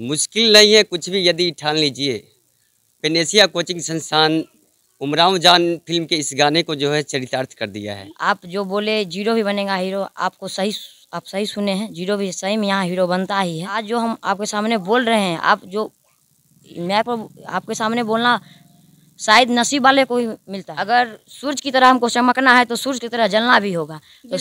मुश्किल नहीं है कुछ भी यदि ठान लीजिए पेनेसिया कोचिंग संस्थान उमराव जान फिल्म के इस गाने को जो है चरितार्थ कर दिया है आप जो बोले जीरो भी बनेगा हीरो आपको सही आप सही सुने हैं जीरो भी सही में यहाँ हीरो बनता ही है आज जो हम आपके सामने बोल रहे हैं आप जो मैं आपके सामने बोलना शायद नसीब वाले को ही मिलता है अगर सूरज की तरह हमको चमकना है तो सूरज की तरह जलना भी होगा तो,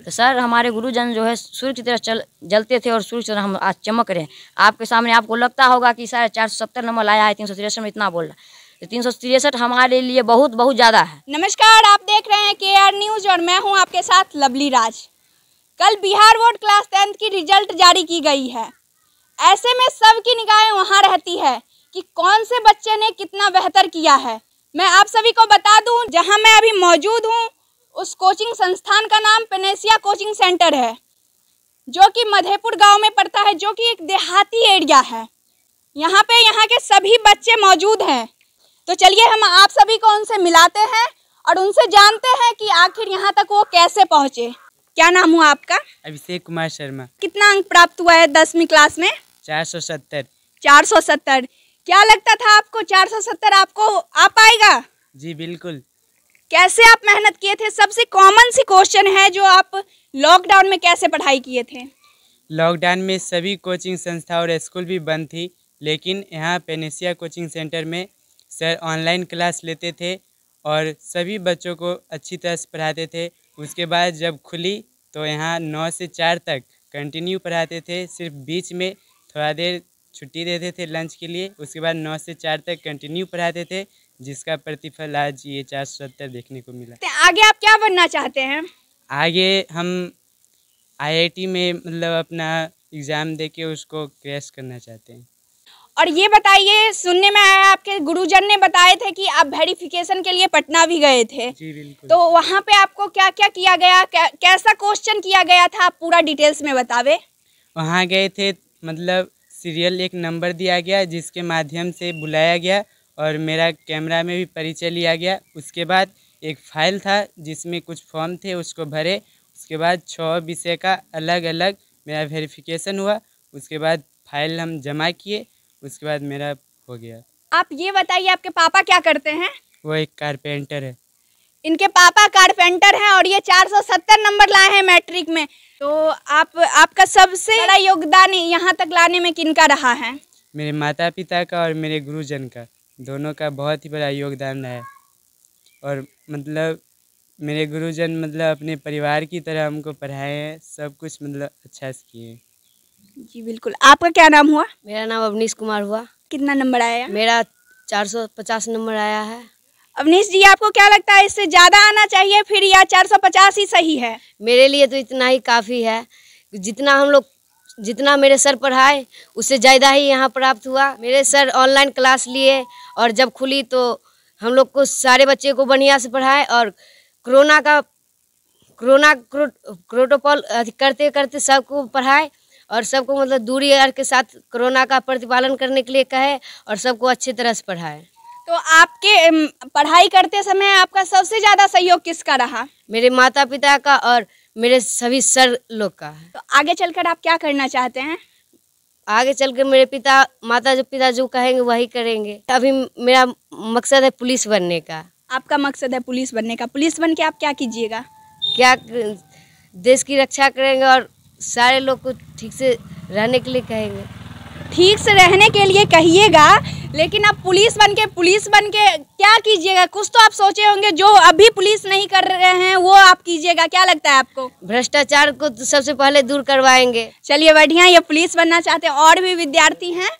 तो सर हमारे गुरुजन जो है सूर्य की तरह चल जलते थे और सूर्य की तरह हम आज चमक रहे हैं आपके सामने आपको लगता होगा कि सर चार सौ सत्तर नंबर लाया है तीन सौ तिरसठ में इतना बोल रहा है तो तीन सौ तिरसठ हमारे लिए बहुत बहुत ज़्यादा है नमस्कार आप देख रहे हैं के आर न्यूज और मैं हूँ आपके साथ लवली राज कल बिहार बोर्ड क्लास टेंथ की रिजल्ट जारी की गई है ऐसे में सबकी निगाहें वहाँ रहती है कि कौन से बच्चे ने कितना बेहतर किया है मैं आप सभी को बता दूं जहां मैं अभी मौजूद हूं उस कोचिंग संस्थान का नाम पेनेसिया कोचिंग सेंटर है जो कि मधेपुर गांव में पड़ता है जो कि एक देहाती एरिया है यहां पे यहां के सभी बच्चे मौजूद हैं तो चलिए हम आप सभी को उनसे मिलाते हैं और उनसे जानते हैं कि आखिर यहाँ तक वो कैसे पहुँचे क्या नाम हुआ आपका अभिषेक कुमार शर्मा कितना अंक प्राप्त हुआ है दसवीं क्लास में चार सौ सत्तर चार सौ सत्तर क्या लगता था आपको 470 आपको आ पाएगा जी बिल्कुल कैसे आप मेहनत किए थे सबसे कॉमन सी क्वेश्चन है जो आप लॉकडाउन में कैसे पढ़ाई किए थे लॉकडाउन में सभी कोचिंग संस्था और स्कूल भी बंद थी लेकिन यहाँ पेनेसिया कोचिंग सेंटर में सर ऑनलाइन क्लास लेते थे और सभी बच्चों को अच्छी तरह से पढ़ाते थे उसके बाद जब खुली तो यहाँ नौ से चार तक कंटिन्यू पढ़ाते थे सिर्फ बीच में थोड़ा देर छुट्टी देते थे लंच के लिए उसके बाद नौ से चार तक कंटिन्यू पढ़ाते थे जिसका प्रतिफल आज ये चार सत्तर देखने को मिला तो आगे आप क्या बनना चाहते हैं आगे हम आईआईटी में मतलब अपना एग्ज़ाम दे के उसको क्रैश करना चाहते हैं और ये बताइए सुनने में आया आपके गुरुजन ने बताए थे कि आप वेरिफिकेशन के लिए पटना भी गए थे जी बिल्कुल तो वहाँ पे आपको क्या क्या किया गया कैसा क्वेश्चन किया गया था आप पूरा डिटेल्स में बतावे वहाँ गए थे मतलब सीरियल एक नंबर दिया गया जिसके माध्यम से बुलाया गया और मेरा कैमरा में भी परिचय लिया गया उसके बाद एक फाइल था जिसमें कुछ फॉर्म थे उसको भरे उसके बाद छः विषय का अलग अलग मेरा वेरिफिकेशन हुआ उसके बाद फाइल हम जमा किए उसके बाद मेरा हो गया आप ये बताइए आपके पापा क्या करते हैं वो एक कारपेंटर है इनके पापा कारपेंटर हैं और ये 470 नंबर लाए हैं मैट्रिक में तो आप आपका सबसे बड़ा योगदान यहाँ तक लाने में किन का रहा है मेरे माता पिता का और मेरे गुरुजन का दोनों का बहुत ही बड़ा योगदान है और मतलब मेरे गुरुजन मतलब अपने परिवार की तरह हमको पढ़ाए हैं सब कुछ मतलब अच्छा से किए जी बिल्कुल आपका क्या नाम हुआ मेरा नाम अवनीश कुमार हुआ कितना नंबर आया मेरा चार सौ पचास नंबर आया है अवनीश जी आपको क्या लगता है इससे ज़्यादा आना चाहिए फिर या चार सौ पचास ही सही है मेरे लिए तो इतना ही काफ़ी है जितना हम लोग जितना मेरे सर पढ़ाए उससे ज़्यादा ही यहाँ प्राप्त हुआ मेरे सर ऑनलाइन क्लास लिए और जब खुली तो हम लोग को सारे बच्चे को बढ़िया से पढ़ाए और कोरोना का कोरोना प्रोटोकॉल करते करते सबको पढ़ाए और सबको मतलब दूरी के साथ कोरोना का प्रतिपालन करने के लिए कहे और सबको अच्छी तरह से पढ़ाए तो आपके पढ़ाई करते समय आपका सबसे ज़्यादा सहयोग किसका रहा मेरे माता पिता का और मेरे सभी सर लोग का तो आगे चलकर आप क्या करना चाहते हैं आगे चल कर मेरे पिता माता जो पिता जो कहेंगे वही करेंगे अभी मेरा मकसद है पुलिस बनने का आपका मकसद है पुलिस बनने का पुलिस बन के आप क्या कीजिएगा क्या देश की रक्षा करेंगे और सारे लोग को ठीक से रहने के लिए कहेंगे ठीक से रहने के लिए कहिएगा लेकिन आप पुलिस बन के पुलिस बन के क्या कीजिएगा कुछ तो आप सोचे होंगे जो अभी पुलिस नहीं कर रहे हैं वो आप कीजिएगा क्या लगता है आपको भ्रष्टाचार को तो सबसे पहले दूर करवाएंगे चलिए बढ़िया ये पुलिस बनना चाहते हैं और भी विद्यार्थी हैं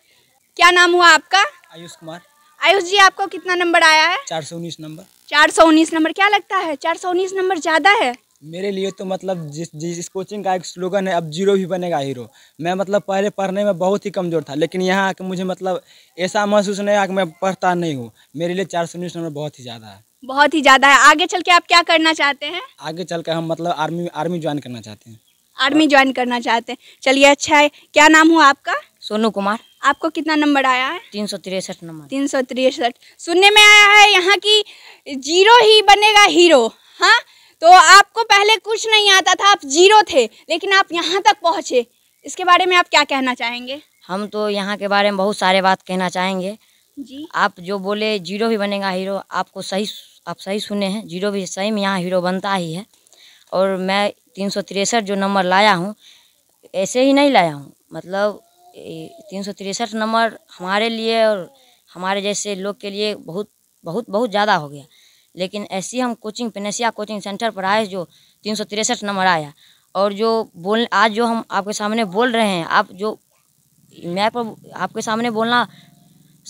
क्या नाम हुआ आपका आयुष कुमार आयुष जी आपको कितना नंबर आया है चार सौ उन्नीस नंबर चार सौ उन्नीस नंबर क्या लगता है चार सौ उन्नीस नंबर ज्यादा है मेरे लिए तो मतलब जिस जिस कोचिंग का एक स्लोगन है अब जीरो भी बनेगा हीरो मैं मतलब पहले पढ़ने में बहुत ही कमज़ोर था लेकिन यहाँ आके मुझे मतलब ऐसा महसूस नहीं आया कि मैं पढ़ता नहीं हूँ मेरे लिए चार सौ नंबर बहुत ही ज़्यादा है बहुत ही ज़्यादा है आगे चल के आप क्या करना चाहते हैं आगे चल कर हम मतलब आर्मी आर्मी ज्वाइन करना चाहते हैं आर्मी ज्वाइन करना चाहते हैं चलिए अच्छा है क्या नाम हुआ आपका सोनू कुमार आपको कितना नंबर आया है तीन सौ तिरसठ नंबर तीन सौ तिरसठ सुनने में आया है यहाँ की जीरो ही बनेगा हीरो हाँ तो आपको पहले कुछ नहीं आता था आप जीरो थे लेकिन आप यहाँ तक पहुँचे इसके बारे में आप क्या कहना चाहेंगे हम तो यहाँ के बारे में बहुत सारे बात कहना चाहेंगे जी आप जो बोले जीरो भी बनेगा हीरो आपको सही आप सही सुने हैं जीरो भी सही में यहाँ हीरो बनता ही है और मैं तीन सौ तिरसठ जो नंबर लाया हूँ ऐसे ही नहीं लाया हूँ मतलब तीन सौ तिरसठ नंबर हमारे लिए और हमारे जैसे लोग के लिए बहुत बहुत बहुत ज़्यादा हो गया लेकिन ऐसी हम कोचिंग पेनेसिया कोचिंग सेंटर पर आए जो तीन सौ तिरसठ नंबर आया और जो बोल आज जो हम आपके सामने बोल रहे हैं आप जो मैं पर आपके सामने बोलना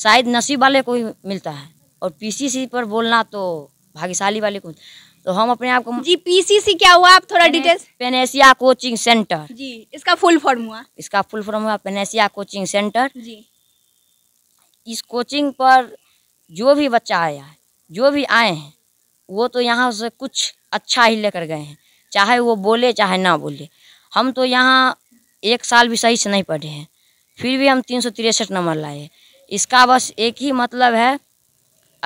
शायद नसीब वाले को ही मिलता है और पीसीसी पर बोलना तो भाग्यशाली वाले को तो हम अपने आप को जी पीसीसी क्या हुआ आप थोड़ा details Panacea coaching centre ji इसका फुल फॉर्म हुआ इसका फुल फॉर्म हुआ पेनेसिया कोचिंग सेंटर जी इस कोचिंग पर जो भी बच्चा आया है जो भी आए हैं वो तो यहाँ से कुछ अच्छा ही लेकर गए हैं चाहे वो बोले चाहे ना बोले हम तो यहाँ एक साल भी सही से नहीं पढ़े हैं फिर भी हम तीन सौ नंबर लाए इसका बस एक ही मतलब है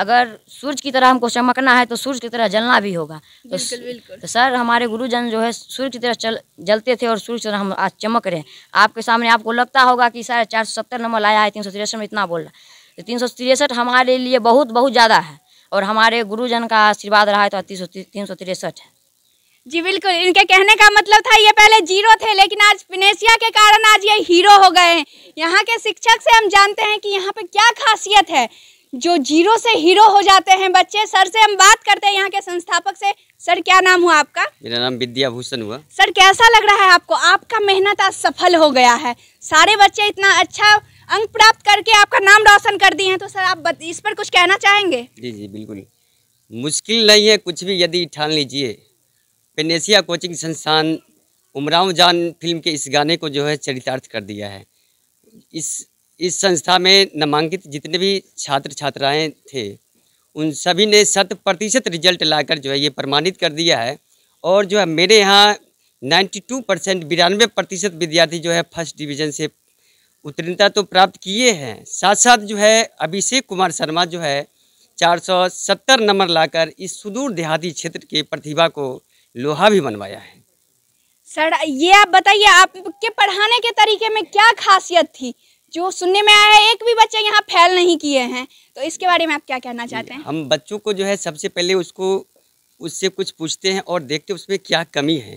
अगर सूरज की तरह हमको चमकना है तो सूरज की तरह जलना भी होगा तो, तो सर हमारे गुरुजन जो है सूरज की तरह चल जलते थे और सूरज की तरह हम आज चमक रहे हैं आपके सामने आपको लगता होगा कि सर चार सौ सत्तर नंबर लाया है तीन सौ तिरसठ में इतना बोल रहा है तो तीन सौ तिरसठ हमारे लिए बहुत बहुत ज़्यादा है और हमारे गुरुजन का आशीर्वाद रहा है तो तीन सौ तीन सौ तिरसठ जी बिल्कुल इनके कहने का मतलब था ये पहले जीरो थे लेकिन आज फिनेशिया के कारण आज ये हीरो हो गए हैं यहाँ के शिक्षक से हम जानते हैं कि यहाँ पे क्या खासियत है जो जीरो से हीरो हो जाते हैं बच्चे सर से हम बात करते हैं यहाँ के संस्थापक से सर क्या नाम हुआ आपका मेरा नाम विद्या भूषण हुआ सर कैसा लग रहा है आपको आपका मेहनत आज सफल हो गया है सारे बच्चे इतना अच्छा अंक प्राप्त करके आपका नाम रोशन कर दिए हैं तो सर आप इस पर कुछ कहना चाहेंगे जी जी बिल्कुल मुश्किल नहीं है कुछ भी यदि ठान लीजिए पेनेसिया कोचिंग संस्थान उमराव जान फिल्म के इस गाने को जो है चरितार्थ कर दिया है इस इस संस्था में नामांकित जितने भी छात्र छात्राएं थे उन सभी ने शत प्रतिशत रिजल्ट लाकर जो है ये प्रमाणित कर दिया है और जो है मेरे यहाँ 92 परसेंट बिरानवे प्रतिशत विद्यार्थी जो है फर्स्ट डिवीज़न से उत्तीर्णता तो प्राप्त किए हैं साथ साथ जो है अभिषेक कुमार शर्मा जो है 470 नंबर लाकर इस सुदूर देहाती क्षेत्र के प्रतिभा को लोहा भी बनवाया है सर ये आप बताइए आपके पढ़ाने के तरीके में क्या खासियत थी जो सुनने में आया है एक भी बच्चे यहाँ फैल नहीं किए हैं तो इसके बारे में आप क्या कहना चाहते हैं हम बच्चों को जो है सबसे पहले उसको उससे कुछ पूछते हैं और देखते हैं उसमें क्या कमी है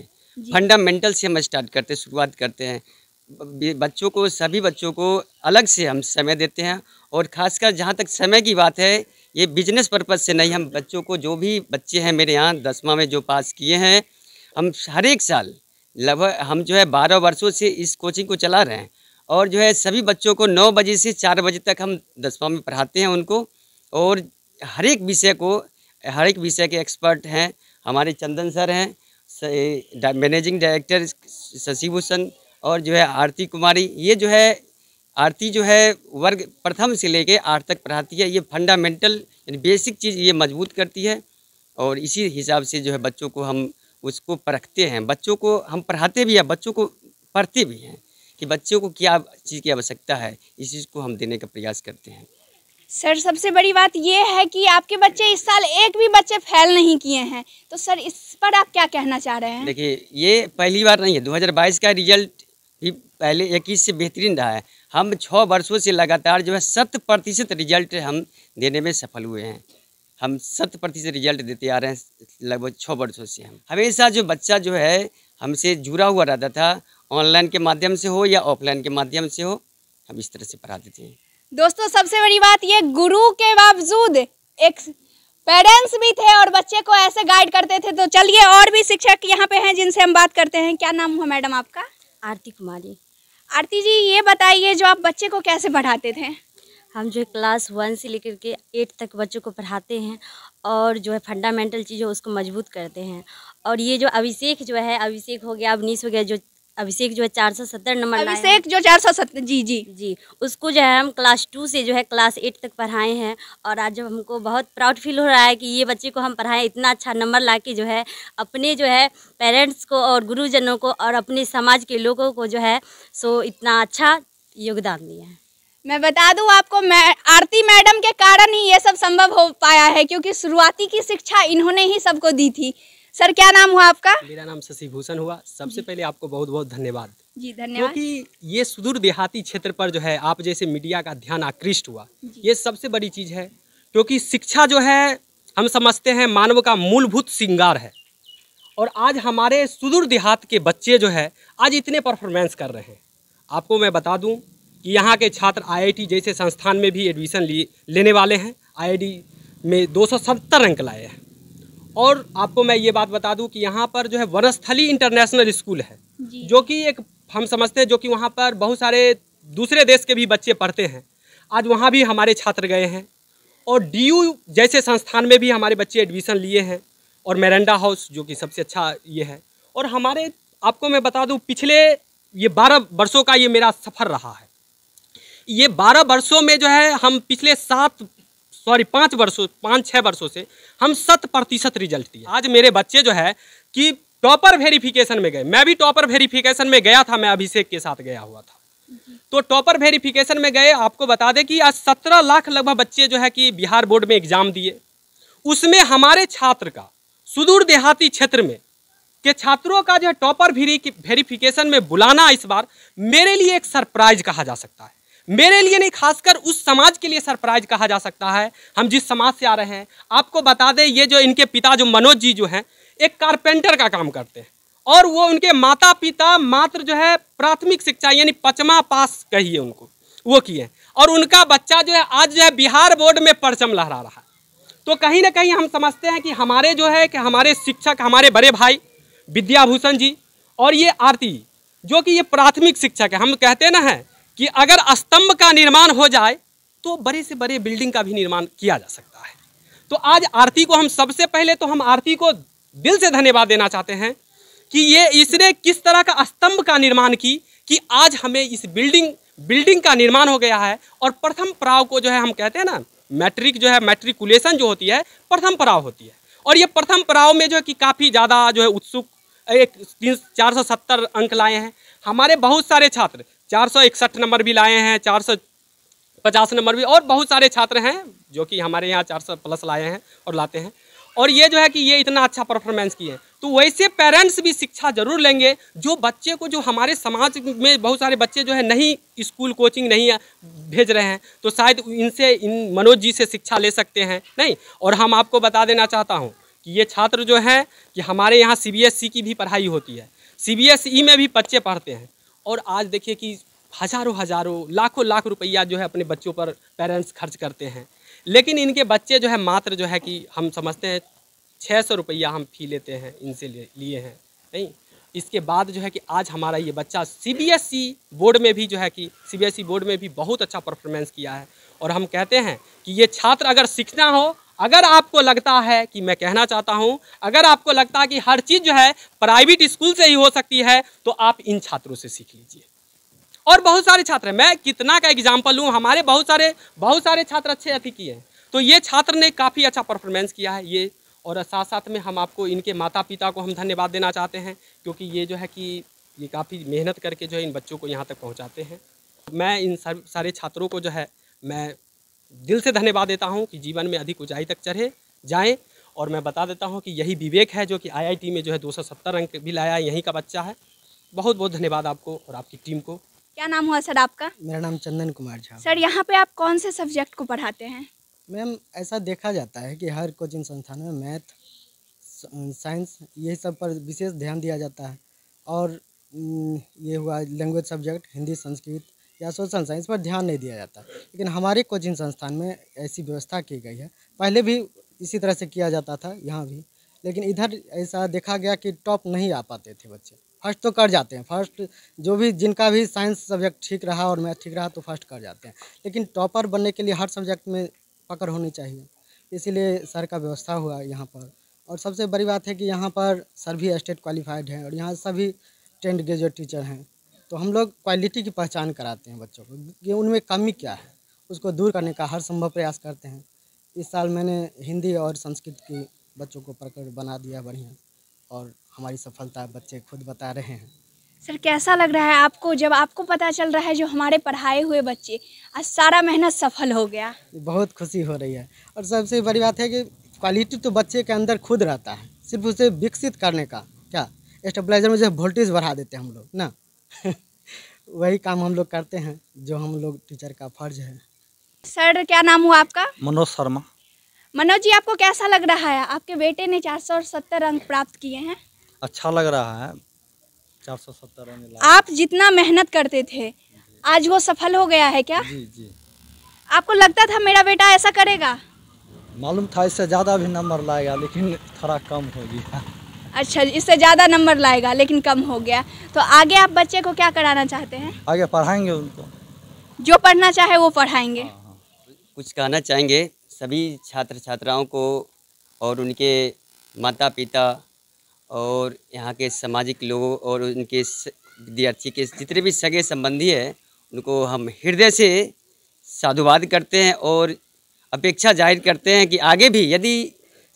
फंडामेंटल से हम स्टार्ट करते हैं शुरुआत करते हैं बच्चों को सभी बच्चों को अलग से हम समय देते हैं और ख़ासकर जहाँ तक समय की बात है ये बिजनेस पर्पज़ से नहीं हम बच्चों को जो भी बच्चे हैं मेरे यहाँ दसवा में जो पास किए हैं हम हर एक साल लगभग हम जो है बारह वर्षों से इस कोचिंग को चला रहे हैं और जो है सभी बच्चों को नौ बजे से चार बजे तक हम दसवा में पढ़ाते हैं उनको और हर एक विषय को हर एक विषय के एक्सपर्ट हैं हमारे चंदन सर हैं मैनेजिंग डायरेक्टर शशिभूषण और जो है आरती कुमारी ये जो है आरती जो है वर्ग प्रथम से लेके आठ तक पढ़ाती है ये फंडामेंटल यानी बेसिक चीज़ ये मजबूत करती है और इसी हिसाब से जो है बच्चों को हम उसको परखते हैं बच्चों को हम पढ़ाते भी हैं बच्चों को पढ़ते भी हैं कि बच्चों को क्या चीज़ की आवश्यकता है इस चीज़ को हम देने का प्रयास करते हैं सर सबसे बड़ी बात यह है कि आपके बच्चे इस साल एक भी बच्चे फेल नहीं किए हैं तो सर इस पर आप क्या कहना चाह रहे हैं देखिए ये पहली बार नहीं है 2022 का रिजल्ट पहले एक से बेहतरीन रहा है हम छः वर्षों से लगातार जो है शत प्रतिशत रिजल्ट हम देने में सफल हुए हैं हम शत प्रतिशत रिजल्ट देते आ रहे हैं लगभग छः वर्षों से हम हमेशा जो बच्चा जो है हमसे जुड़ा हुआ रहता था ऑनलाइन के माध्यम से हो या ऑफलाइन के माध्यम से हो हम इस तरह से पढ़ा देते हैं दोस्तों सबसे बड़ी बात ये गुरु के बावजूद एक पेरेंट्स भी थे और बच्चे को ऐसे गाइड करते थे तो चलिए और भी शिक्षक यहाँ पे हैं जिनसे हम बात करते हैं क्या नाम हुआ मैडम आपका आरती कुमारी आरती जी ये बताइए जो आप बच्चे को कैसे पढ़ाते थे हम जो क्लास वन से लेकर के एट तक बच्चों को पढ़ाते हैं और जो है फंडामेंटल चीज़ है उसको मजबूत करते हैं और ये जो अभिषेक जो है अभिषेक हो गया अवनीश हो गया जो अभिषेक जो है चार सौ सत्तर नंबर अभिषेक जो चार सौ सत्तर जी जी जी उसको जो है हम क्लास टू से जो है क्लास एट तक पढ़ाए हैं और आज जब हमको बहुत प्राउड फील हो रहा है कि ये बच्चे को हम पढ़ाए इतना अच्छा नंबर ला के जो है अपने जो है पेरेंट्स को और गुरुजनों को और अपने समाज के लोगों को जो है सो इतना अच्छा योगदान दिया है मैं बता दूं आपको मैं आरती मैडम के कारण ही ये सब संभव हो पाया है क्योंकि शुरुआती की शिक्षा इन्होंने ही सबको दी थी सर क्या नाम हुआ आपका मेरा नाम शशि भूषण हुआ सबसे पहले आपको बहुत बहुत धन्यवाद जी धन्यवाद क्योंकि ये सुदूर देहाती क्षेत्र पर जो है आप जैसे मीडिया का ध्यान आकृष्ट हुआ ये सबसे बड़ी चीज़ है क्योंकि शिक्षा जो है हम समझते हैं मानव का मूलभूत श्रृंगार है और आज हमारे सुदूर देहात के बच्चे जो है आज इतने परफॉर्मेंस कर रहे हैं आपको मैं बता दूं कि यहाँ के छात्र आईआईटी जैसे संस्थान में भी एडमिशन लिए लेने वाले हैं आईआईटी में दो अंक लाए हैं और आपको मैं ये बात बता दूं कि यहाँ पर जो है वनस्थली इंटरनेशनल स्कूल है जो कि एक हम समझते हैं जो कि वहाँ पर बहुत सारे दूसरे देश के भी बच्चे पढ़ते हैं आज वहाँ भी हमारे छात्र गए हैं और डी जैसे संस्थान में भी हमारे बच्चे एडमिशन लिए हैं और मेरेंडा हाउस जो कि सबसे अच्छा ये है और हमारे आपको मैं बता दूँ पिछले ये बारह वर्षों का ये मेरा सफ़र रहा है ये बारह वर्षों में जो है हम पिछले सात सॉरी पाँच वर्षों पाँच छः वर्षों से हम शत प्रतिशत रिजल्ट दिए आज मेरे बच्चे जो है कि टॉपर वेरिफिकेशन में गए मैं भी टॉपर वेरिफिकेशन में गया था मैं अभिषेक के साथ गया हुआ था तो टॉपर वेरिफिकेशन में गए आपको बता दें कि आज सत्रह लाख लगभग बच्चे जो है कि बिहार बोर्ड में एग्जाम दिए उसमें हमारे छात्र का सुदूर देहाती क्षेत्र में के छात्रों का जो है टॉपर वेरिफिकेशन में बुलाना इस बार मेरे लिए एक सरप्राइज कहा जा सकता है मेरे लिए नहीं खासकर उस समाज के लिए सरप्राइज कहा जा सकता है हम जिस समाज से आ रहे हैं आपको बता दें ये जो इनके पिता जो मनोज जी जो हैं एक कारपेंटर का काम करते हैं और वो उनके माता पिता मात्र जो है प्राथमिक शिक्षा यानी पचमा पास कहिए उनको वो किए और उनका बच्चा जो है आज जो है बिहार बोर्ड में परचम लहरा रहा है तो कहीं ना कहीं हम समझते हैं कि हमारे जो है कि हमारे शिक्षक हमारे बड़े भाई विद्याभूषण जी और ये आरती जो कि ये प्राथमिक शिक्षक है हम कहते ना हैं कि अगर स्तंभ का निर्माण हो जाए तो बड़े से बड़े बिल्डिंग का भी निर्माण किया जा सकता है तो आज आरती को हम सबसे पहले तो हम आरती को दिल से धन्यवाद देना चाहते हैं कि ये इसने किस तरह का स्तंभ का निर्माण की कि आज हमें इस बिल्डिंग बिल्डिंग का निर्माण हो गया है और प्रथम पड़ाव को जो है हम कहते हैं ना मैट्रिक जो है मैट्रिकुलेशन जो होती है प्रथम पड़ाव होती है और ये प्रथम पड़ाव में जो है कि काफ़ी ज़्यादा जो है उत्सुक एक तीन चार सौ सत्तर अंक लाए हैं हमारे बहुत सारे छात्र चार सौ इकसठ नंबर भी लाए हैं चार सौ पचास नंबर भी और बहुत सारे छात्र हैं जो कि हमारे यहाँ चार सौ प्लस लाए हैं और लाते हैं और ये जो है कि ये इतना अच्छा परफॉर्मेंस किए तो वैसे पेरेंट्स भी शिक्षा जरूर लेंगे जो बच्चे को जो हमारे समाज में बहुत सारे बच्चे जो है नहीं स्कूल कोचिंग नहीं भेज रहे हैं तो शायद इनसे इन मनोज जी से शिक्षा ले सकते हैं नहीं और हम आपको बता देना चाहता हूँ कि ये छात्र जो हैं कि हमारे यहाँ सी e की भी पढ़ाई होती है सी e में भी बच्चे पढ़ते हैं और आज देखिए कि हज़ारों हज़ारों लाखों लाख रुपया जो है अपने बच्चों पर पेरेंट्स खर्च करते हैं लेकिन इनके बच्चे जो है मात्र जो है कि हम समझते हैं छः सौ रुपया हम फी लेते हैं इनसे लिए हैं नहीं इसके बाद जो है कि आज हमारा ये बच्चा सीबीएसई e बोर्ड में भी जो है कि सीबीएसई e बोर्ड में भी बहुत अच्छा परफॉर्मेंस किया है और हम कहते हैं कि ये छात्र अगर सीखना हो अगर आपको लगता है कि मैं कहना चाहता हूं अगर आपको लगता है कि हर चीज़ जो है प्राइवेट स्कूल से ही हो सकती है तो आप इन छात्रों से सीख लीजिए और बहुत सारे छात्र मैं कितना का एग्जाम्पल लूँ हमारे बहुत सारे बहुत सारे छात्र अच्छे अति किए हैं तो ये छात्र ने काफ़ी अच्छा परफॉर्मेंस किया है ये और साथ साथ में हम आपको इनके माता पिता को हम धन्यवाद देना चाहते हैं क्योंकि ये जो है कि ये काफ़ी मेहनत करके जो है इन बच्चों को यहाँ तक पहुँचाते हैं मैं इन सारे छात्रों को जो है मैं दिल से धन्यवाद देता हूँ कि जीवन में अधिक ऊंचाई तक चढ़े जाएँ और मैं बता देता हूँ कि यही विवेक है जो कि आई में जो है दो अंक भी लाया है यहीं का बच्चा है बहुत बहुत धन्यवाद आपको और आपकी टीम को क्या नाम हुआ सर आपका मेरा नाम चंदन कुमार झा सर यहाँ पे आप कौन से सब्जेक्ट को पढ़ाते हैं मैम ऐसा देखा जाता है कि हर कोचिंग संस्थान में मैथ साइंस यही सब पर विशेष ध्यान दिया जाता है और हम्म, ये हुआ लैंग्वेज सब्जेक्ट हिंदी संस्कृत या सोशल साइंस पर ध्यान नहीं दिया जाता लेकिन हमारे कोचिंग संस्थान में ऐसी व्यवस्था की गई है पहले भी इसी तरह से किया जाता था यहाँ भी लेकिन इधर ऐसा देखा गया कि टॉप नहीं आ पाते थे बच्चे फर्स्ट तो कर जाते हैं फर्स्ट जो भी जिनका भी साइंस सब्जेक्ट ठीक रहा और मैथ ठीक रहा तो फर्स्ट कर जाते हैं लेकिन टॉपर बनने के लिए हर सब्जेक्ट में पकड़ होनी चाहिए इसीलिए सर का व्यवस्था हुआ यहाँ पर और सबसे बड़ी बात है कि यहाँ पर सर भी स्टेट क्वालिफाइड हैं और यहाँ सभी टेंथ ग्रेजुएट टीचर हैं तो हम लोग क्वालिटी की पहचान कराते हैं बच्चों को कि उनमें कमी क्या है उसको दूर करने का हर संभव प्रयास करते हैं इस साल मैंने हिंदी और संस्कृत की बच्चों को प्रकट बना दिया बढ़िया और हमारी सफलता बच्चे खुद बता रहे हैं सर कैसा लग रहा है आपको जब आपको पता चल रहा है जो हमारे पढ़ाए हुए बच्चे आज सारा मेहनत सफल हो गया बहुत खुशी हो रही है और सबसे बड़ी बात है कि क्वालिटी तो बच्चे के अंदर खुद रहता है सिर्फ उसे विकसित करने का क्या स्टेबलाइजर में जो वोल्टेज बढ़ा देते हैं हम लोग ना वही काम हम लोग करते हैं जो हम लोग टीचर का फर्ज है सर क्या नाम हुआ आपका मनोज शर्मा मनोज जी आपको कैसा लग रहा है आपके बेटे ने चार सौ सत्तर अंक प्राप्त किए हैं अच्छा लग रहा है चार सौ सत्तर अंक आप जितना मेहनत करते थे आज वो सफल हो गया है क्या जी जी आपको लगता था मेरा बेटा ऐसा करेगा मालूम था इससे ज़्यादा भी नंबर लाएगा लेकिन थोड़ा कम हो गया अच्छा इससे ज़्यादा नंबर लाएगा लेकिन कम हो गया तो आगे आप बच्चे को क्या कराना चाहते हैं आगे पढ़ाएंगे उनको जो पढ़ना चाहे वो पढ़ाएंगे हाँ, हाँ। कुछ कहना चाहेंगे सभी छात्र छात्राओं को और उनके माता पिता और यहाँ के सामाजिक लोगों और उनके विद्यार्थी के जितने भी सगे संबंधी है उनको हम हृदय से साधुवाद करते हैं और अपेक्षा जाहिर करते हैं कि आगे भी यदि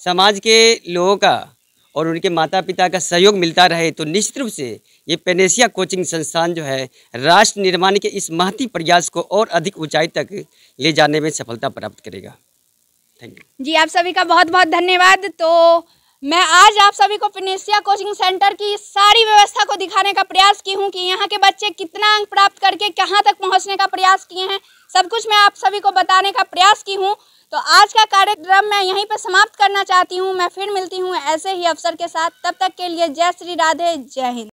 समाज के लोगों का और उनके माता पिता का सहयोग मिलता रहे तो निश्चित रूप से ये पेनेसिया कोचिंग संस्थान जो है राष्ट्र निर्माण के इस महती प्रयास को और अधिक ऊंचाई तक ले जाने में सफलता प्राप्त करेगा थैंक यू जी आप सभी का बहुत बहुत धन्यवाद तो मैं आज आप सभी को फिनेशिया कोचिंग सेंटर की सारी व्यवस्था को दिखाने का प्रयास की हूँ कि यहाँ के बच्चे कितना अंक प्राप्त करके कहाँ तक पहुँचने का प्रयास किए हैं सब कुछ मैं आप सभी को बताने का प्रयास की हूँ तो आज का कार्यक्रम मैं यहीं पर समाप्त करना चाहती हूँ मैं फिर मिलती हूँ ऐसे ही अवसर के साथ तब तक के लिए जय श्री राधे जय हिंद